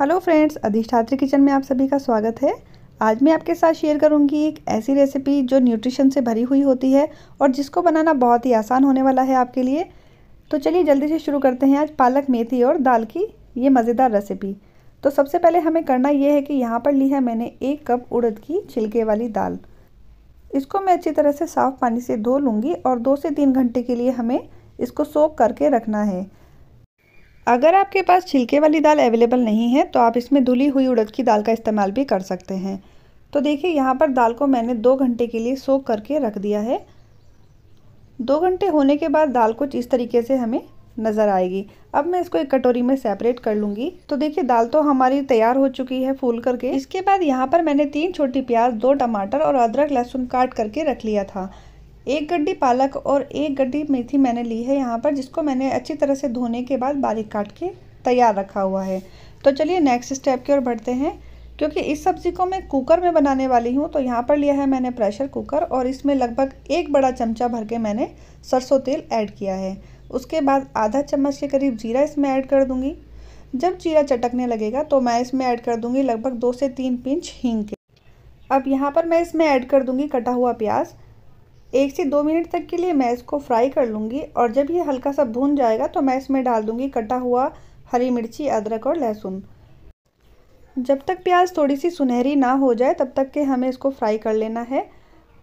hello friends अधिष्ठात्री kitchen में आप सभी का स्वागत है आज मैं आपके साथ शेयर करूंगी एक ऐसी रेसिपी जो न्यूट्रिशन से भरी हुई होती है और जिसको बनाना बहुत ही आसान होने वाला है आपके लिए तो चलिए जल्दी से शुरू करते हैं आज पालक मेथी और दाल की ये मज़ेदार रेसिपी तो सबसे पहले हमें करना ये है कि यहाँ पर ली है मैंने एक कप उड़द की छिलके वाली दाल इसको मैं अच्छी तरह से साफ़ पानी से धो लूँगी और दो से तीन घंटे के लिए हमें इसको सोख करके रखना है अगर आपके पास छिलके वाली दाल अवेलेबल नहीं है तो आप इसमें धुली हुई उड़द की दाल का इस्तेमाल भी कर सकते हैं तो देखिए यहाँ पर दाल को मैंने दो घंटे के लिए सोख करके रख दिया है दो घंटे होने के बाद दाल कुछ इस तरीके से हमें नज़र आएगी अब मैं इसको एक कटोरी में सेपरेट कर लूँगी तो देखिए दाल तो हमारी तैयार हो चुकी है फूल करके इसके बाद यहाँ पर मैंने तीन छोटी प्याज दो टमाटर और अदरक लहसुन काट करके रख लिया था एक गड्डी पालक और एक गड्डी मेथी मैंने ली है यहाँ पर जिसको मैंने अच्छी तरह से धोने के बाद बारीक काट के तैयार रखा हुआ है तो चलिए नेक्स्ट स्टेप की ओर बढ़ते हैं क्योंकि इस सब्ज़ी को मैं कुकर में बनाने वाली हूँ तो यहाँ पर लिया है मैंने प्रेशर कुकर और इसमें लगभग एक बड़ा चमचा भर के मैंने सरसों तेल ऐड किया है उसके बाद आधा चम्मच के करीब जीरा इसमें ऐड कर दूँगी जब जीरा चटकने लगेगा तो मैं इसमें ऐड कर दूँगी लगभग दो से तीन पिंच हींग के अब यहाँ पर मैं इसमें ऐड कर दूँगी कटा हुआ प्याज़ एक से दो मिनट तक के लिए मैं इसको फ्राई कर लूँगी और जब ये हल्का सा भून जाएगा तो मैं इसमें डाल दूँगी कटा हुआ हरी मिर्ची अदरक और लहसुन जब तक प्याज थोड़ी सी सुनहरी ना हो जाए तब तक के हमें इसको फ्राई कर लेना है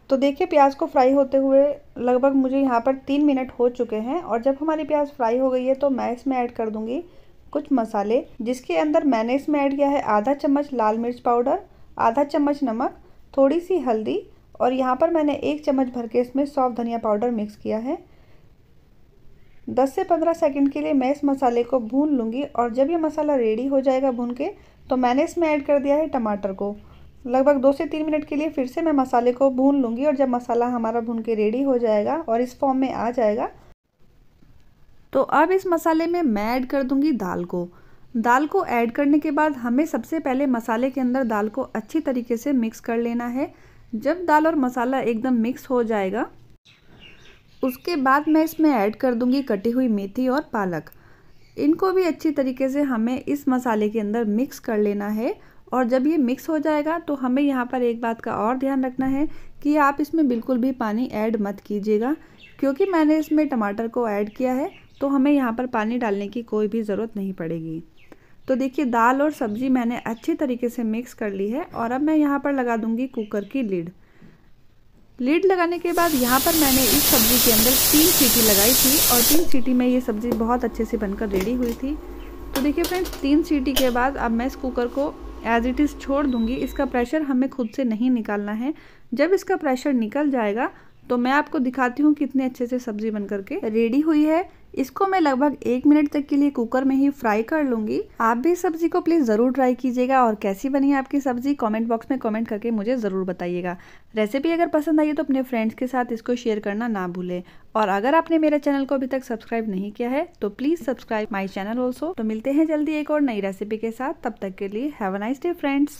तो देखिए प्याज को फ्राई होते हुए लगभग मुझे यहाँ पर तीन मिनट हो चुके हैं और जब हमारी प्याज फ्राई हो गई है तो मैं इसमें ऐड कर दूँगी कुछ मसाले जिसके अंदर मैंने इसमें ऐड किया है आधा चम्मच लाल मिर्च पाउडर आधा चम्मच नमक थोड़ी सी हल्दी और यहाँ पर मैंने एक चम्मच भर के इसमें सॉफ्ट धनिया पाउडर मिक्स किया है 10 से 15 सेकंड के लिए मैं इस मसाले को भून लूँगी और जब ये मसाला रेडी हो जाएगा भून के तो मैंने इसमें ऐड कर दिया है टमाटर को लगभग दो से तीन मिनट के लिए फिर से मैं मसाले को भून लूँगी और जब मसाला हमारा भून के रेडी हो जाएगा और इस फॉर्म में आ जाएगा तो अब इस मसाले में मैं ऐड कर दूँगी दाल को दाल को ऐड करने के बाद हमें सबसे पहले मसाले के अंदर दाल को अच्छी तरीके से मिक्स कर लेना है जब दाल और मसाला एकदम मिक्स हो जाएगा उसके बाद मैं इसमें ऐड कर दूंगी कटी हुई मेथी और पालक इनको भी अच्छी तरीके से हमें इस मसाले के अंदर मिक्स कर लेना है और जब ये मिक्स हो जाएगा तो हमें यहाँ पर एक बात का और ध्यान रखना है कि आप इसमें बिल्कुल भी पानी ऐड मत कीजिएगा क्योंकि मैंने इसमें टमाटर को ऐड किया है तो हमें यहाँ पर पानी डालने की कोई भी ज़रूरत नहीं पड़ेगी तो देखिए दाल और सब्जी मैंने अच्छी तरीके से मिक्स कर ली है और अब मैं यहाँ पर लगा दूँगी कुकर की लीड लीड लगाने के बाद यहाँ पर मैंने इस सब्ज़ी के अंदर तीन सीटी लगाई थी और तीन सीटी में ये सब्ज़ी बहुत अच्छे से बनकर रेडी हुई थी तो देखिए फ्रेंड्स तीन सीटी के बाद अब मैं इस कुकर को एज इट इज़ छोड़ दूंगी इसका प्रेशर हमें खुद से नहीं निकालना है जब इसका प्रेशर निकल जाएगा तो मैं आपको दिखाती हूँ कितने अच्छे से सब्जी बन करके रेडी हुई है इसको मैं लगभग एक मिनट तक के लिए कुकर में ही फ्राई कर लूंगी आप भी सब्जी को प्लीज जरूर ट्राई कीजिएगा और कैसी बनी है आपकी सब्जी कमेंट बॉक्स में कमेंट करके मुझे जरूर बताइएगा रेसिपी अगर पसंद आई तो अपने फ्रेंड्स के साथ इसको शेयर करना ना भूलें और अगर आपने मेरे चैनल को अभी तक सब्सक्राइब नहीं किया है तो please subscribe my channel also तो मिलते हैं जल्दी एक और नई रेसिपी के साथ तब तक के लिए have a nice day friends